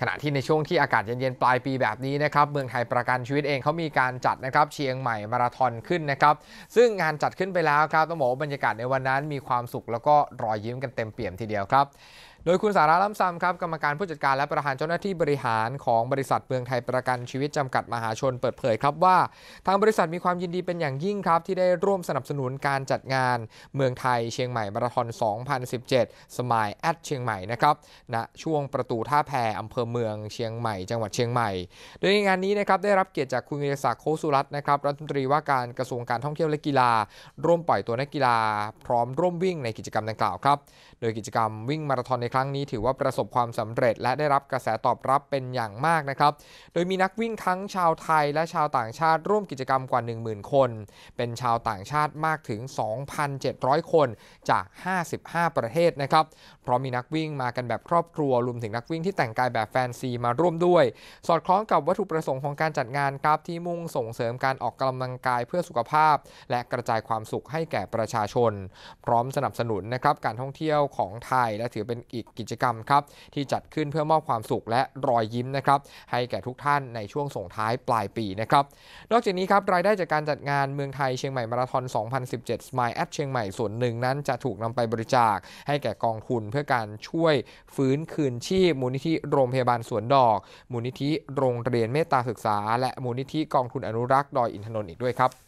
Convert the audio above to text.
ขณะที่ในช่วงที่อากาศเย็นๆปลายปีแบบนี้นะครับเมืองไทยประกันชีวิตเองเขามีการจัดนะครับเชียงใหม่มาราธอนขึ้นนะครับซึ่งงานจัดขึ้นไปแล้วครับ ต้องบอกว่าบรรยากาศในวันนั้นมีความสุขแล้วก็รอยยิ้มกันเต็มเปี่ยมทีเดียวครับโดยคุณสาระล้ำซ้ำครับกรรมการผู้จัดการและประธานเจ้าหน้าที่บริหารของบริษัทเมืองไทยประกันชีวิตจำกัดมหาชนเปิดเผยครับว่าทางบริษัทมีความยินดีเป็นอย่างยิ่งครับ ที่ได้ร่วมสนับสนุนการจัดงานเมืองไทยเชียงใหม่ มาราธอน2017 สมายแอดเชียงใหม่นะครับณนะช่วงประตูท่าแพอำเภอเมืองเชียงใหม่ จังหวัดเชียงใหม่ โดยงานนี้นะครับได้รับเกียรติจากคุณวิศักดิ์โคสุรัตน์นะครับรัฐมนตรีว่าการกระทรวงการท่องเที่ยวและกีฬาร่วมปล่อยตัวนักกีฬา พร้อมร่วมวิ่งในกิจกรรมดังกล่าวครับโดยกิจกรรมวิ่งมาราธอนในครั้งนี้ถือว่าประสบความสำเร็จและได้รับกระแสตอบรับเป็นอย่างมากนะครับ โดยมีนักวิ่งทั้งชาวไทยและชาวต่างชาติร่วมกิจกรรมกว่า 10,000 คน เป็นชาวต่างชาติมากถึง 2,700 คนจาก 55 ประเทศนะครับ เพราะมีนักวิ่งมากันแบบครอบครัวรวมถึงนักวิ่งที่แต่งกายแบบแฟนซีมาร่วมด้วย สอดคล้องกับวัตถุประสงค์ของการจัดงานครับที่มุ่งส่งเสริมการออกกำลังกายเพื่อสุขภาพ และกระจายความสุขให้แก่ประชาชน พร้อมสนับสนุนนะครับการท่องเที่ยวของไทยและถือเป็นอีีกกิจกรรมครับ ที่จัดขึ้นเพื่อมอบความสุขและรอยยิ้มนะครับให้แก่ทุกท่านในช่วงส่งท้ายปลายปีนะครับนอกจากนี้ครับรายได้จากการจัดงานเมืองไทยเชียงใหม่มาราธอน2017 Smile at เชียงใหม่ส่วนหนึ่งนั้นจะถูกนำไปบริจาค ให้แก่กองทุนเพื่อการช่วย ฟื้นคืนชีพมูลนิธิโรงพยาบาลสวนดอก มูลนิธิโรงเรียนเมตตาศึกษาและมูลนิธิกองทุนอนุรักษ์ดอยอินทนนท์อีกด้วยครับ